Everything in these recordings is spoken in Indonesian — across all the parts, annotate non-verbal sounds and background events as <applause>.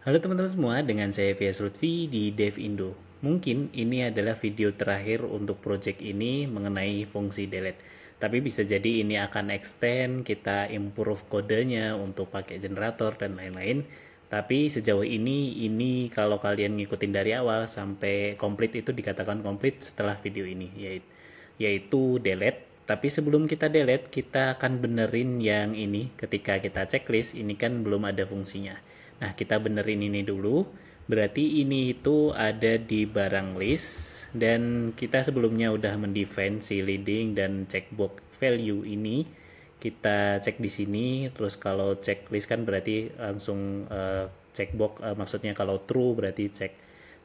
Halo teman-teman semua, dengan saya Vias Rutvi di Dev Indo. Mungkin ini adalah video terakhir untuk project ini mengenai fungsi delete. Tapi bisa jadi ini akan extend, kita improve kodenya untuk pakai generator dan lain-lain. Tapi sejauh ini, ini kalau kalian ngikutin dari awal sampai komplit itu dikatakan komplit setelah video ini, yaitu delete tapi sebelum kita delete, kita akan benerin yang ini. Ketika kita checklist, ini kan belum ada fungsinya. Nah, kita benerin ini dulu. Berarti ini itu ada di barang list dan kita sebelumnya udah mendefine si leading dan checkbox value ini kita cek di sini terus kalau checklist kan berarti langsung uh, checkbox uh, maksudnya kalau true berarti cek.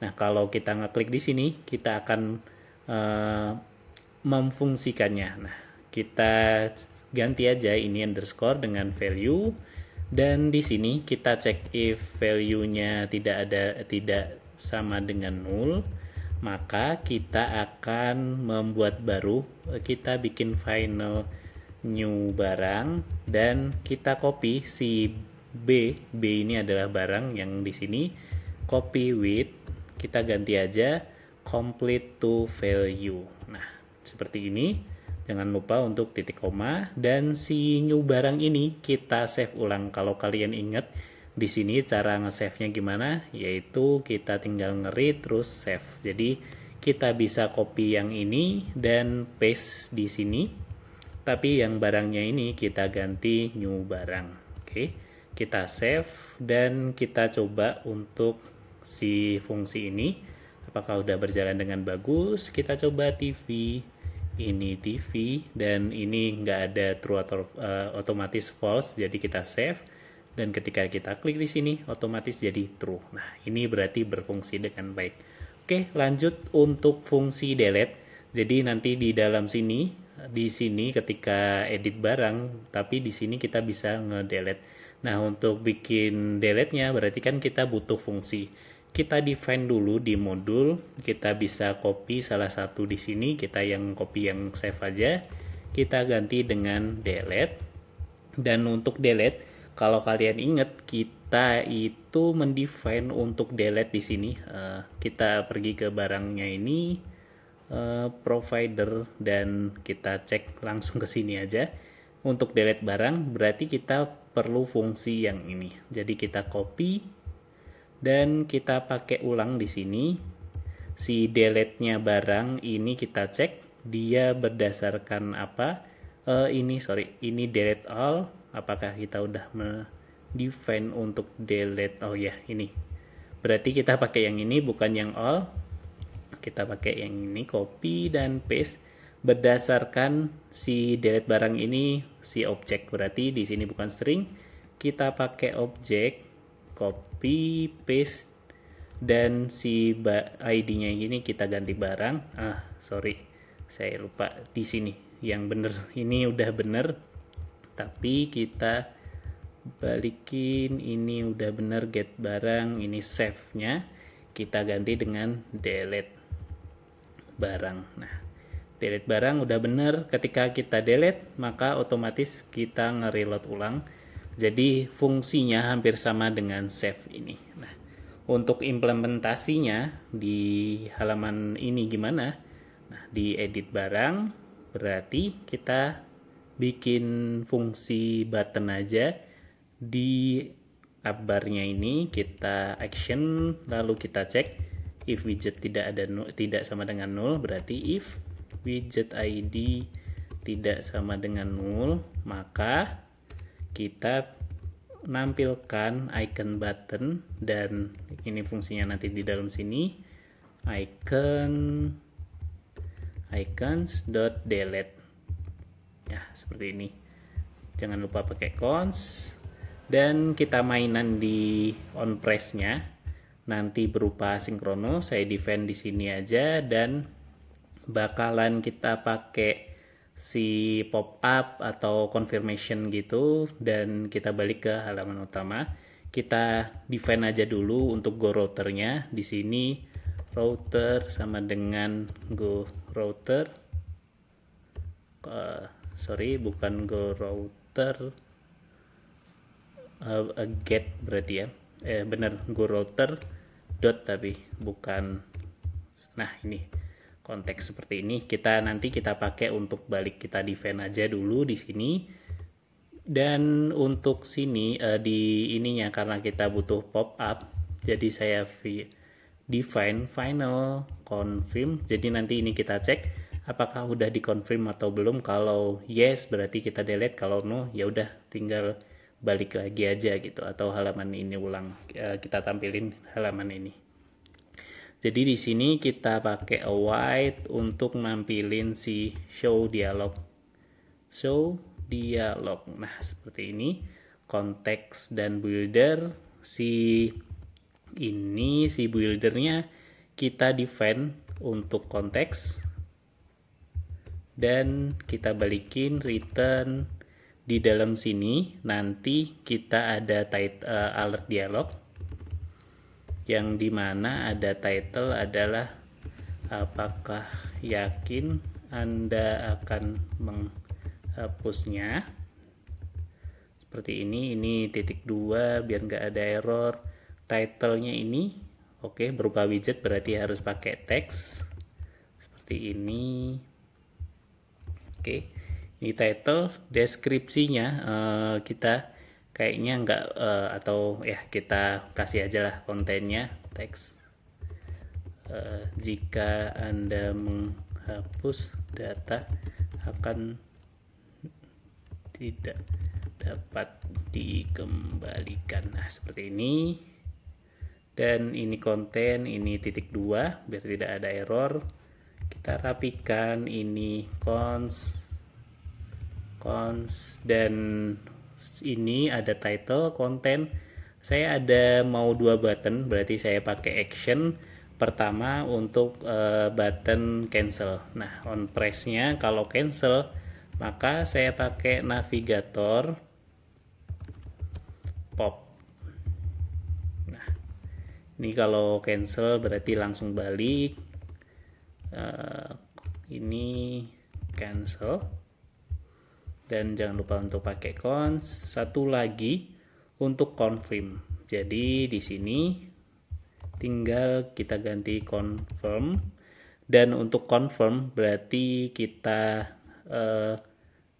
Nah, kalau kita ngeklik di sini kita akan uh, memfungsikannya. Nah, kita ganti aja ini underscore dengan value dan di sini kita cek if value-nya tidak ada tidak sama dengan nol, maka kita akan membuat baru eh, kita bikin final new barang dan kita copy si B B ini adalah barang yang di sini copy with kita ganti aja complete to value nah seperti ini Jangan lupa untuk titik koma dan si new barang ini kita save ulang kalau kalian ingat di sini cara nge-save-nya gimana yaitu kita tinggal ngeri terus save. Jadi kita bisa copy yang ini dan paste di sini. Tapi yang barangnya ini kita ganti new barang. Oke. Kita save dan kita coba untuk si fungsi ini apakah udah berjalan dengan bagus? Kita coba TV ini TV dan ini nggak ada true atau uh, eh, otomatis false jadi kita save dan ketika kita klik di sini otomatis jadi true. Nah, ini berarti berfungsi dengan baik. Oke, lanjut untuk fungsi delete. Jadi nanti di dalam sini di sini ketika edit barang, tapi di sini kita bisa ngedelete. Nah, untuk bikin delete-nya berarti kan kita butuh fungsi kita define dulu di modul kita bisa copy salah satu di sini kita yang copy yang save aja kita ganti dengan delete dan untuk delete kalau kalian ingat kita itu mendefine untuk delete di sini eh, kita pergi ke barangnya ini eh, provider dan kita cek langsung ke sini aja untuk delete barang berarti kita perlu fungsi yang ini jadi kita copy dan kita pakai ulang di sini si delete-nya barang ini kita cek dia berdasarkan apa uh, ini sorry ini delete all apakah kita udah define untuk delete oh ya yeah, ini berarti kita pakai yang ini bukan yang all kita pakai yang ini copy dan paste berdasarkan si delete barang ini si objek berarti di sini bukan string kita pakai objek copy paste dan si ID-nya yang ini kita ganti barang ah sorry saya lupa di sini yang bener <laughs> ini udah bener tapi kita balikin ini udah bener get barang ini save nya kita ganti dengan delete barang nah delete barang udah bener ketika kita delete maka otomatis kita ngereload ulang jadi fungsinya hampir sama dengan save ini. Nah, untuk implementasinya di halaman ini gimana? Nah, di edit barang berarti kita bikin fungsi button aja di upbarnya ini kita action lalu kita cek if widget tidak ada tidak sama dengan nol berarti if widget id tidak sama dengan nol maka kita nampilkan icon button dan ini fungsinya nanti di dalam sini icon icons dot delete ya seperti ini jangan lupa pakai cons dan kita mainan di on press nya nanti berupa sinkrono saya defend di sini aja dan bakalan kita pakai si pop up atau confirmation gitu dan kita balik ke halaman utama kita define aja dulu untuk go routernya di sini router sama dengan go router uh, sorry bukan go router uh, a get berarti ya eh bener go router dot tapi bukan nah ini konteks seperti ini kita nanti kita pakai untuk balik kita defend aja dulu di sini dan untuk sini uh, di ininya karena kita butuh pop up jadi saya define final confirm jadi nanti ini kita cek apakah udah dikonfirm atau belum kalau yes berarti kita delete kalau no ya udah tinggal balik lagi aja gitu atau halaman ini ulang eh, kita tampilin halaman ini jadi di sini kita pakai white untuk nampilin si show dialog. Show dialog. Nah, seperti ini konteks dan builder si ini si buildernya kita define untuk konteks dan kita balikin return di dalam sini nanti kita ada title uh, alert dialog yang dimana ada title adalah apakah yakin Anda akan menghapusnya seperti ini ini titik dua biar nggak ada error titlenya ini oke okay, berupa widget berarti harus pakai teks seperti ini oke okay. ini title deskripsinya uh, kita kayaknya nggak uh, atau ya kita kasih aja lah kontennya teks uh, jika anda menghapus data akan tidak dapat dikembalikan nah seperti ini dan ini konten ini titik dua biar tidak ada error kita rapikan ini cons cons dan ini ada title, konten. Saya ada mau dua button, berarti saya pakai action. Pertama untuk uh, button cancel. Nah, on pressnya kalau cancel maka saya pakai navigator pop. Nah, ini kalau cancel berarti langsung balik. Uh, ini cancel dan jangan lupa untuk pakai cons satu lagi untuk confirm jadi di sini tinggal kita ganti confirm dan untuk confirm berarti kita eh,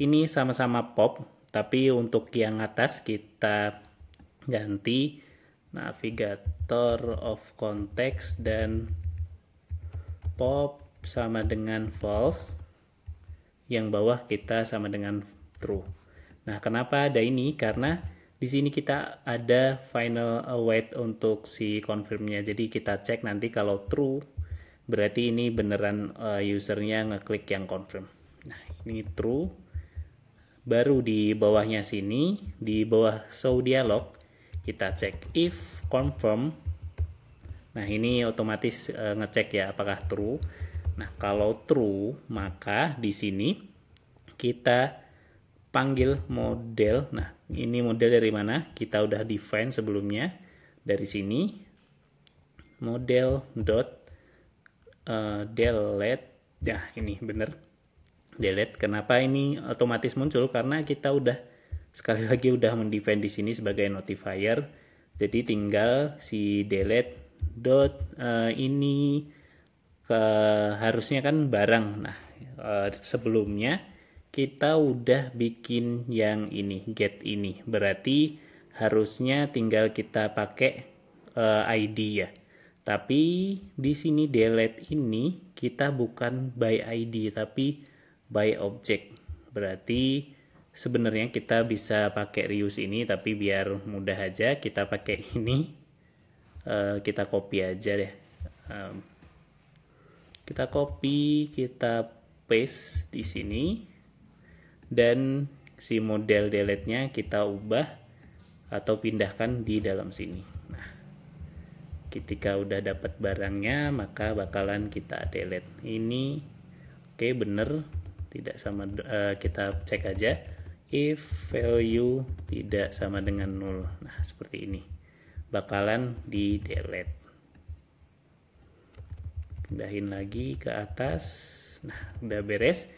ini sama-sama pop tapi untuk yang atas kita ganti navigator of context dan pop sama dengan false yang bawah kita sama dengan true. Nah, kenapa ada ini? Karena di sini kita ada final await untuk si confirmnya. Jadi kita cek nanti kalau true berarti ini beneran uh, usernya ngeklik yang confirm. Nah, ini true. Baru di bawahnya sini, di bawah show dialog, kita cek if confirm. Nah, ini otomatis uh, ngecek ya apakah true. Nah, kalau true, maka di sini kita panggil model. Nah, ini model dari mana? Kita udah define sebelumnya. Dari sini model dot uh, delete. Nah, ini bener Delete. Kenapa ini otomatis muncul? Karena kita udah sekali lagi udah mendefine di sini sebagai notifier. Jadi tinggal si delete dot uh, ini ke, harusnya kan barang. Nah, eh, sebelumnya kita udah bikin yang ini, get ini. Berarti harusnya tinggal kita pakai eh, ID ya. Tapi di sini delete ini kita bukan by ID tapi by object. Berarti sebenarnya kita bisa pakai reuse ini tapi biar mudah aja kita pakai ini uh, kita copy aja deh kita copy, kita paste di sini. Dan si model delete-nya kita ubah atau pindahkan di dalam sini. Nah, ketika udah dapat barangnya, maka bakalan kita delete. Ini oke okay, bener tidak sama uh, kita cek aja if value tidak sama dengan nol. Nah, seperti ini. Bakalan di delete pindahin lagi ke atas nah udah beres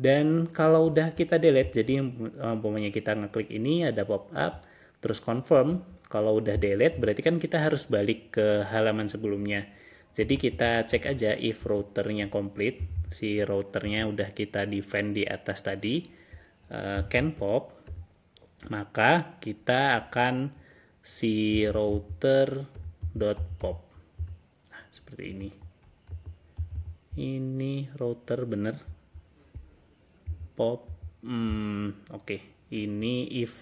dan kalau udah kita delete jadi eh, umpamanya kita ngeklik ini ada pop up terus confirm kalau udah delete berarti kan kita harus balik ke halaman sebelumnya jadi kita cek aja if routernya komplit, si routernya udah kita defend di atas tadi uh, can pop maka kita akan si router pop nah, seperti ini ini router bener pop hmm, oke okay. ini if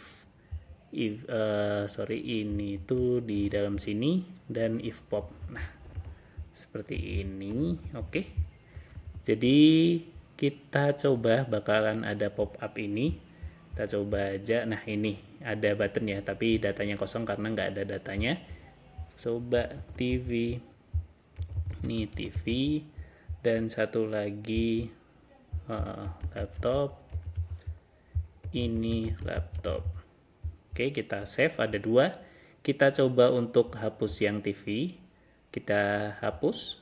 if uh, sorry ini tuh di dalam sini dan if pop nah seperti ini oke okay. jadi kita coba bakalan ada pop up ini kita coba aja nah ini ada button ya tapi datanya kosong karena nggak ada datanya coba TV ini TV dan satu lagi uh, laptop ini laptop oke kita save ada dua kita coba untuk hapus yang TV kita hapus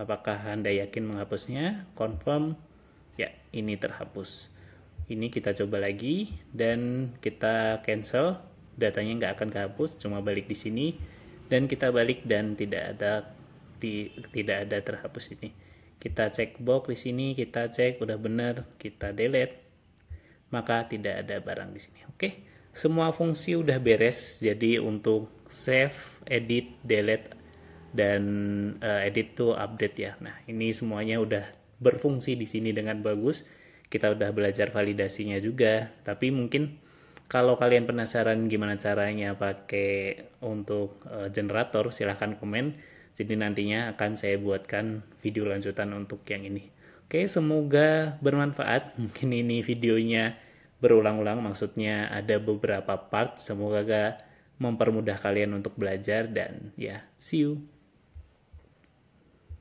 apakah anda yakin menghapusnya confirm ya ini terhapus ini kita coba lagi dan kita cancel datanya nggak akan kehapus cuma balik di sini dan kita balik dan tidak ada di, tidak ada terhapus ini kita cek box di sini, kita cek udah bener, kita delete, maka tidak ada barang di sini. Oke, semua fungsi udah beres. Jadi untuk save, edit, delete, dan uh, edit to update ya. Nah, ini semuanya udah berfungsi di sini dengan bagus. Kita udah belajar validasinya juga, tapi mungkin kalau kalian penasaran gimana caranya pakai untuk uh, generator, silahkan komen jadi nantinya akan saya buatkan video lanjutan untuk yang ini. Oke, semoga bermanfaat. <laughs> Mungkin ini videonya berulang-ulang, maksudnya ada beberapa part. Semoga mempermudah kalian untuk belajar dan ya, see you.